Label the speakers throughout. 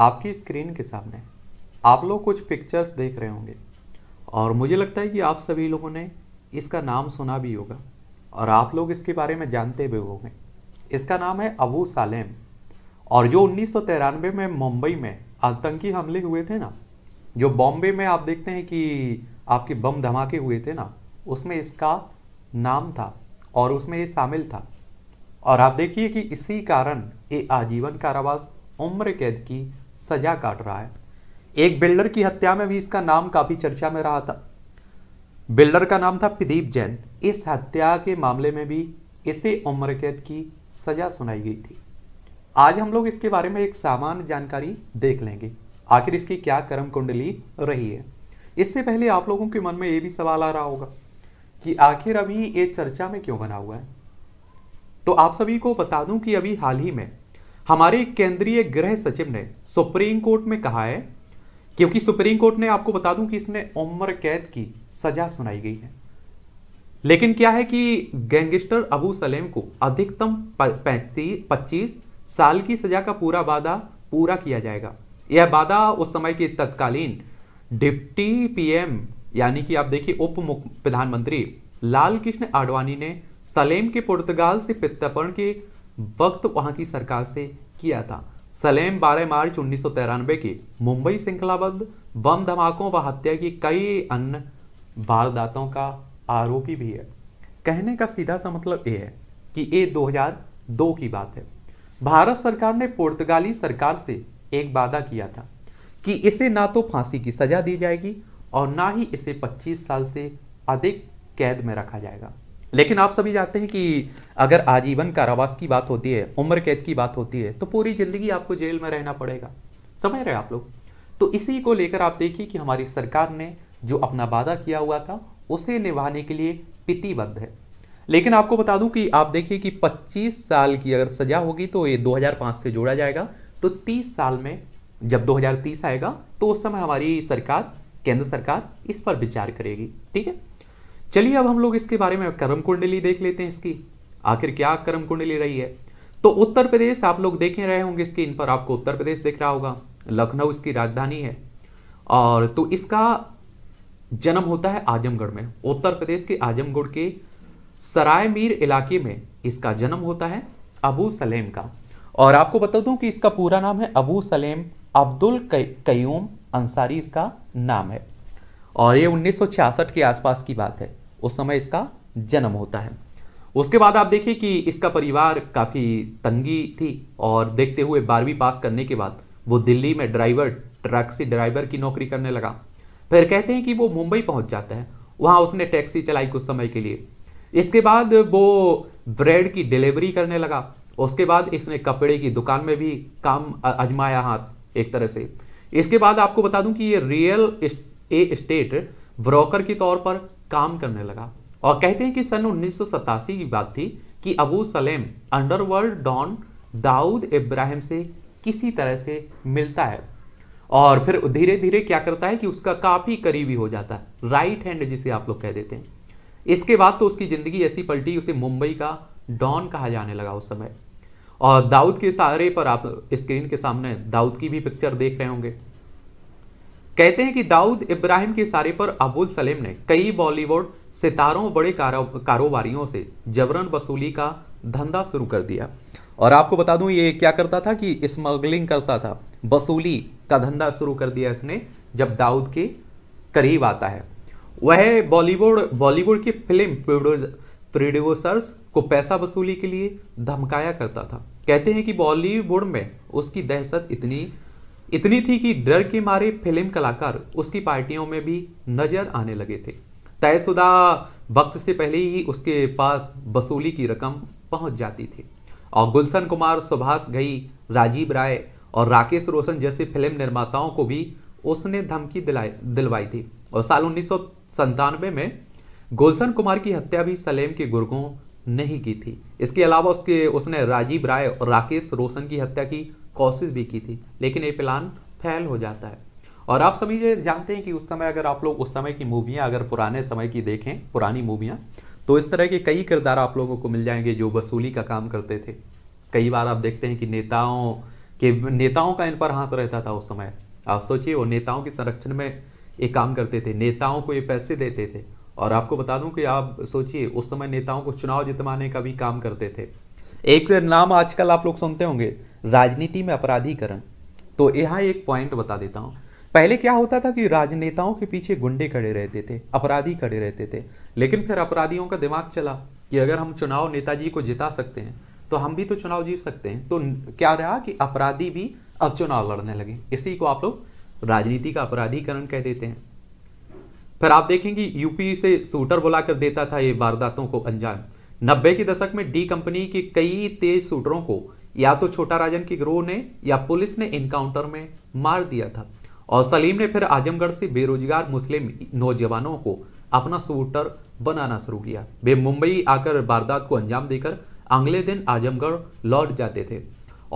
Speaker 1: आपकी स्क्रीन के सामने आप लोग कुछ पिक्चर्स देख रहे होंगे और मुझे लगता है कि आप सभी लोगों ने इसका नाम सुना भी होगा और आप लोग इसके बारे में जानते भी होंगे इसका नाम है अबू सालेम और जो उन्नीस में मुंबई में आतंकी हमले हुए थे ना जो बॉम्बे में आप देखते हैं कि आपके बम धमाके हुए थे ना उसमें इसका नाम था और उसमें ये शामिल था और आप देखिए कि इसी कारण ये आजीवन कारावास उम्र कैद की सजा काट रहा है एक बिल्डर की हत्या में भी इसका नाम काफ़ी चर्चा में रहा था बिल्डर का नाम था प्रदीप जैन इस हत्या के मामले में भी इसे उम्र कैद की सजा सुनाई गई थी आज हम लोग इसके बारे में एक सामान्य जानकारी देख लेंगे आखिर इसकी क्या कर्म कुंडली रही है इससे पहले आप लोगों के मन में यह भी सवाल आ रहा होगा कि आखिर अभी ये चर्चा में क्यों बना हुआ है तो आप सभी को बता दूं कि अभी हाल ही में हमारे केंद्रीय गृह सचिव ने सुप्रीम कोर्ट में कहा है क्योंकि सुप्रीम कोर्ट ने आपको बता दूं कि इसने उम्र कैद की सजा सुनाई गई है लेकिन क्या है कि गैंगस्टर अबू सलेम को अधिकतम पैंतीस पच्चीस साल की सजा का पूरा वादा पूरा किया जाएगा यह वादा उस समय के तत्कालीन डिप्टी पीएम यानी कि आप देखिए उप प्रधानमंत्री लाल कृष्ण आडवाणी ने सलेम के पुर्तगाल से प्रत्यर्पण के वक्त वहां की सरकार से किया था सलेम 12 मार्च उन्नीस के मुंबई श्रृंखलाबद्ध बम धमाकों व हत्या की कई अन्य वारदातों का आरोपी भी है कहने का सीधा सा मतलब ये है कि ये 2002 की बात है भारत सरकार ने पुर्तगाली सरकार से एक वादा किया था कि इसे ना तो फांसी की सजा दी जाएगी और ना ही इसे 25 साल से अधिक कैद में रखा जाएगा लेकिन आप सभी जानते हैं कि अगर आजीवन कारावास की बात होती है उम्र कैद की बात होती है तो पूरी ज़िंदगी आपको जेल में रहना पड़ेगा समझ रहे आप लोग तो इसी को लेकर आप देखिए कि हमारी सरकार ने जो अपना वादा किया हुआ था उसे निभाने के लिए पितिबद्ध है लेकिन आपको बता दूं कि आप देखिए कि 25 साल की अगर सजा होगी तो ये 2005 से जोड़ा जाएगा तो 30 साल में जब 2030 आएगा तो उस समय हमारी सरकार केंद्र सरकार इस पर विचार करेगी ठीक है चलिए अब हम लोग इसके बारे में कर्म कुंडली देख लेते हैं इसकी आखिर क्या कर्म कुंडली रही है तो उत्तर प्रदेश आप लोग देखे रहे होंगे इन पर आपको उत्तर प्रदेश दिख रहा होगा लखनऊ इसकी राजधानी है और तो इसका जन्म होता है आजमगढ़ में उत्तर प्रदेश के आजमगढ़ के सराय मीर इलाके में इसका जन्म होता है अबू सलेम का और आपको बता दूं कि इसका पूरा नाम है अबू सलेम अब्दुल कयूम अंसारी इसका नाम है और ये 1966 के आसपास की बात है उस समय इसका जन्म होता है उसके बाद आप देखिए कि इसका परिवार काफ़ी तंगी थी और देखते हुए बारहवीं पास करने के बाद वो दिल्ली में ड्राइवर से ड्राइवर की नौकरी करने लगा फिर कहते हैं कि वो मुंबई पहुंच जाता है वहाँ उसने टैक्सी चलाई कुछ समय के लिए इसके बाद वो ब्रेड की डिलीवरी करने लगा उसके बाद इसने कपड़े की दुकान में भी काम अजमाया हाथ एक तरह से इसके बाद आपको बता दूं कि ये रियल ए स्टेट ब्रोकर के तौर पर काम करने लगा और कहते हैं कि सन उन्नीस की बात थी कि अबू सलेम अंडरवर्ल्ड डॉन दाऊद इब्राहिम से किसी तरह से मिलता है और फिर धीरे धीरे क्या करता है कि उसका काफ़ी करीबी हो जाता है राइट हैंड जिसे आप लोग कह देते हैं इसके बाद तो उसकी ज़िंदगी ऐसी पलटी उसे मुंबई का डॉन कहा जाने लगा उस समय और दाऊद के सहारे पर आप स्क्रीन के सामने दाऊद की भी पिक्चर देख रहे होंगे कहते हैं कि दाऊद इब्राहिम के सारे पर अबुल सलेम ने कई बॉलीवुड सितारों बड़े कारोबारियों से जबरन वसूली का धंधा शुरू कर दिया और आपको बता दूं ये क्या करता था कि स्मगलिंग करता था वसूली का धंधा शुरू कर दिया इसने जब दाऊद के करीब आता है वह बॉलीवुड बॉलीवुड की फिल्म प्रोड्यूसर्स को पैसा वसूली के लिए धमकाया करता था कहते हैं कि बॉलीवुड में उसकी दहशत इतनी इतनी थी कि डर के मारे फिल्म कलाकार उसकी पार्टियों में भी नजर आने लगे थे तयशुदा वक्त से पहले ही उसके पास वसूली की रकम पहुंच जाती थी और गुलशन कुमार सुभाष गई राजीव राय और राकेश रोशन जैसे फिल्म निर्माताओं को भी उसने धमकी दिलाई दिलवाई थी और साल उन्नीस में गुलशन कुमार की हत्या भी सलेम के गुर्गों नहीं की थी इसके अलावा उसके उसने राजीव राय और राकेश रोशन की हत्या की कोशिश भी की थी लेकिन ये प्लान फेल हो जाता है और आप सभी जानते हैं कि उस समय अगर आप लोग उस समय की मूवियाँ अगर पुराने समय की देखें पुरानी मूवियाँ तो इस तरह के कई किरदार आप लोगों को मिल जाएंगे जो वसूली का काम करते थे कई बार आप देखते हैं कि नेताओं के नेताओं का इन पर हाथ रहता था उस समय आप सोचिए वो नेताओं के संरक्षण में ये काम करते थे नेताओं को ये पैसे देते थे और आपको बता दूं कि आप सोचिए उस समय नेताओं को चुनाव जितवाने का भी काम करते थे एक नाम आजकल आप लोग सुनते होंगे राजनीति में अपराधीकरण तो यहाँ एक पॉइंट बता देता हूँ पहले क्या होता था कि राजनेताओं के पीछे गुंडे खड़े रहते थे अपराधी खड़े रहते थे लेकिन फिर अपराधियों का दिमाग चला कि अगर हम चुनाव नेताजी को जिता सकते हैं तो हम भी तो चुनाव जीत सकते हैं तो क्या रहा कि अपराधी भी अब चुनाव लड़ने लगे इसी को आप लोग राजनीति का अपराधीकरण कह देते हैं फिर आप देखेंगे यूपी से शूटर बुलाकर देता था ये वारदातों को अंजाम नब्बे के दशक में डी कंपनी के कई तेज शूटरों को या तो छोटा राजन की ग्रोह ने या पुलिस ने इनकाउंटर में मार दिया था और सलीम ने फिर आजमगढ़ से बेरोजगार मुस्लिम नौजवानों को अपना सूटर बनाना शुरू किया वे मुंबई आकर वारदात को अंजाम देकर अगले दिन आजमगढ़ लौट जाते थे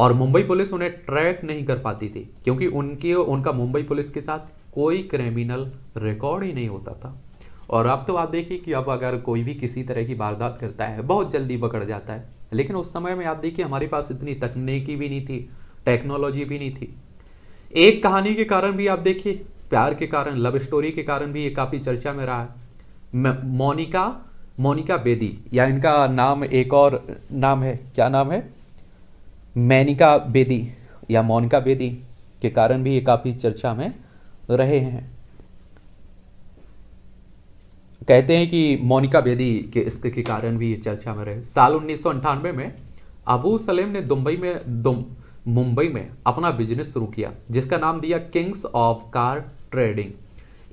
Speaker 1: और मुंबई पुलिस उन्हें ट्रैक नहीं कर पाती थी क्योंकि उनके उनका मुंबई पुलिस के साथ कोई क्रिमिनल रिकॉर्ड ही नहीं होता था और अब तो आप देखिए कि अब अगर कोई भी किसी तरह की वारदात करता है बहुत जल्दी पकड़ जाता है लेकिन उस समय में आप देखिए हमारे पास इतनी तकनीकी भी नहीं थी टेक्नोलॉजी भी नहीं थी एक कहानी के कारण भी आप देखिए प्यार के कारण लव स्टोरी के कारण भी ये काफ़ी चर्चा में रहा है मोनिका मोनिका बेदी या इनका नाम एक और नाम है क्या नाम है मैनिका बेदी या मोनिका बेदी के कारण भी ये काफ़ी चर्चा में रहे हैं कहते हैं कि मोनिका बेदी के इसके के कारण भी चर्चा में रहे साल उन्नीस में अबू सलेम ने दुबई में दुम मुंबई में अपना बिजनेस शुरू किया जिसका नाम दिया किंग्स ऑफ कार ट्रेडिंग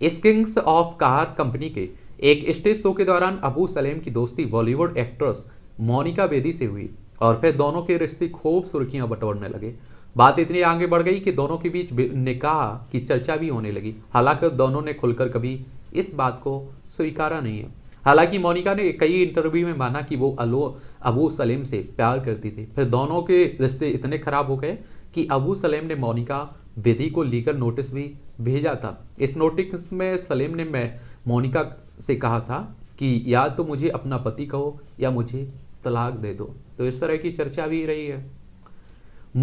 Speaker 1: इस किंग्स ऑफ कार कंपनी के एक स्टेज शो के दौरान अबू सलेम की दोस्ती बॉलीवुड एक्ट्रेस मोनिका बेदी से हुई और फिर दोनों के रिश्ते खूब सुर्खियां बटोरने लगे बात इतनी आगे बढ़ गई कि दोनों के बीच निकाह की चर्चा भी होने लगी हालांकि दोनों ने खुलकर कभी इस बात को स्वीकारा नहीं है हालांकि मोनिका ने कई इंटरव्यू में माना कि वो अलो अबू सलेम से प्यार करती थी फिर दोनों के रिश्ते इतने खराब हो गए कि अबू सलेम ने मोनिका विधि को लीगल नोटिस भी भेजा था इस नोटिस में सलेम ने मैं मोनिका से कहा था कि या तो मुझे अपना पति कहो या मुझे तलाक दे दो तो इस तरह की चर्चा भी रही है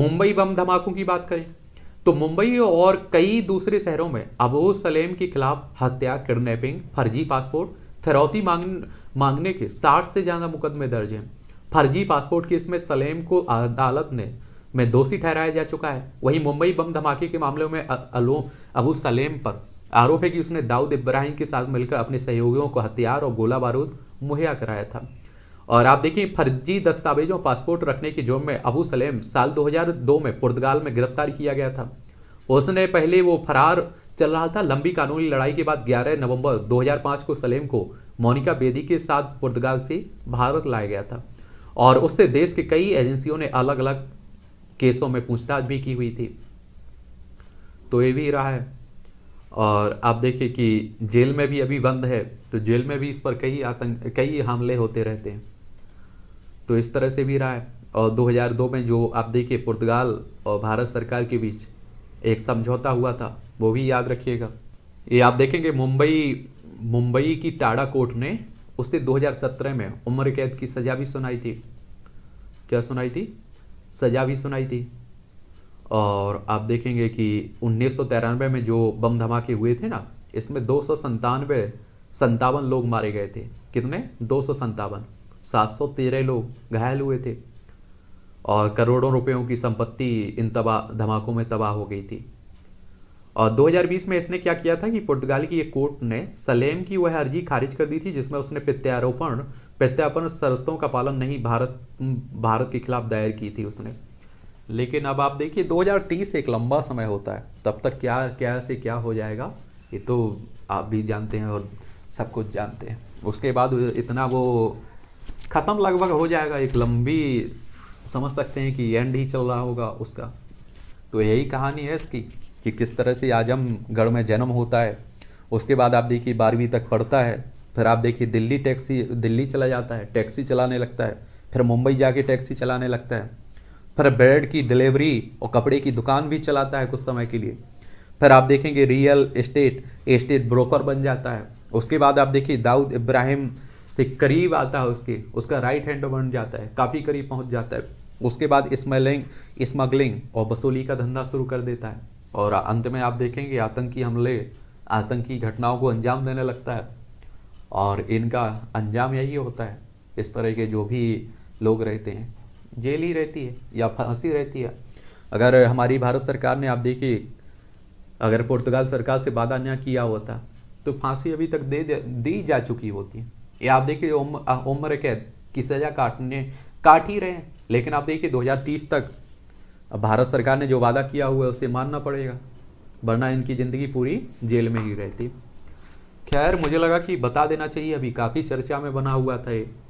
Speaker 1: मुंबई बम धमाकों की बात करें तो मुंबई और कई दूसरे शहरों में अबू सलेम के खिलाफ हत्या किडनैपिंग फर्जी पासपोर्ट फिरौती मांग मांगने के साठ से ज़्यादा मुकदमे दर्ज हैं फर्जी पासपोर्ट केस में सलेम को अदालत ने में दोषी ठहराया जा चुका है वहीं मुंबई बम धमाके के मामले में अबू सलेम पर आरोप है कि उसने दाऊद इब्राहिम के साथ मिलकर अपने सहयोगियों को हथियार और गोला बारूद मुहैया कराया था और आप देखिए फर्जी दस्तावेजों पासपोर्ट रखने के जुर्म में अबू सलेम साल 2002 में पुर्तगाल में गिरफ्तार किया गया था उसने पहले वो फरार चल रहा था लंबी कानूनी लड़ाई के बाद 11 नवंबर 2005 को सलेम को मोनिका बेदी के साथ पुर्तगाल से भारत लाया गया था और उससे देश के कई एजेंसियों ने अलग अलग केसों में पूछताछ भी की हुई थी तो ये भी रहा है और आप देखिए कि जेल में भी अभी बंद है तो जेल में भी इस पर कई आतंक कई हमले होते रहते हैं तो इस तरह से भी रहा है और 2002 में जो आप देखिए पुर्तगाल और भारत सरकार के बीच एक समझौता हुआ था वो भी याद रखिएगा ये आप देखेंगे मुंबई मुंबई की टाड़ा कोर्ट ने उससे 2017 में उम्र कैद की सज़ा भी सुनाई थी क्या सुनाई थी सज़ा भी सुनाई थी और आप देखेंगे कि उन्नीस में जो बम धमाके हुए थे ना इसमें दो सौ संतानवे संतावन लोग मारे गए थे कितने दो सौ संतावन 713 लोग घायल हुए थे और करोड़ों रुपयों की संपत्ति इन तबाह धमाकों में तबाह हो गई थी और 2020 में इसने क्या किया था कि पुर्तगाल की एक कोर्ट ने सलेम की वह अर्जी खारिज कर दी थी जिसमें उसने प्रत्यारोपण प्रत्यापन शर्तों का पालन नहीं भारत भारत के खिलाफ दायर की थी उसने लेकिन अब आप देखिए 2030 एक लंबा समय होता है तब तक क्या क्या से क्या हो जाएगा ये तो आप भी जानते हैं और सब कुछ जानते हैं उसके बाद इतना वो ख़त्म लगभग हो जाएगा एक लंबी समझ सकते हैं कि एंड ही चल रहा होगा उसका तो यही कहानी है इसकी कि किस तरह से आजमगढ़ में जन्म होता है उसके बाद आप देखिए बारहवीं तक पढ़ता है फिर आप देखिए दिल्ली टैक्सी दिल्ली चला जाता है टैक्सी चलाने लगता है फिर मुंबई जाके टैक्सी चलाने लगता है फिर ब्रेड की डिलीवरी और कपड़े की दुकान भी चलाता है कुछ समय के लिए फिर आप देखेंगे रियल इस्टेट इस्टेट ब्रोकर बन जाता है उसके बाद आप देखिए दाऊद इब्राहिम से करीब आता है उसके उसका राइट हैंड तो बन जाता है काफ़ी करीब पहुंच जाता है उसके बाद स्मगलिंग स्मगलिंग और वसूली का धंधा शुरू कर देता है और अंत में आप देखेंगे आतंकी हमले आतंकी घटनाओं को अंजाम देने लगता है और इनका अंजाम यही होता है इस तरह के जो भी लोग रहते हैं जेल ही रहती है या फांसी रहती है अगर हमारी भारत सरकार ने आप देखिए अगर पुर्तगाल सरकार से वादा न किया होता तो फांसी अभी तक दे दी जा चुकी होती है ये आप देखिए उम्र कैद की सजा काटने काट ही रहे हैं लेकिन आप देखिए 2030 तक भारत सरकार ने जो वादा किया हुआ है उसे मानना पड़ेगा वरना इनकी ज़िंदगी पूरी जेल में ही रहती खैर मुझे लगा कि बता देना चाहिए अभी काफ़ी चर्चा में बना हुआ था ये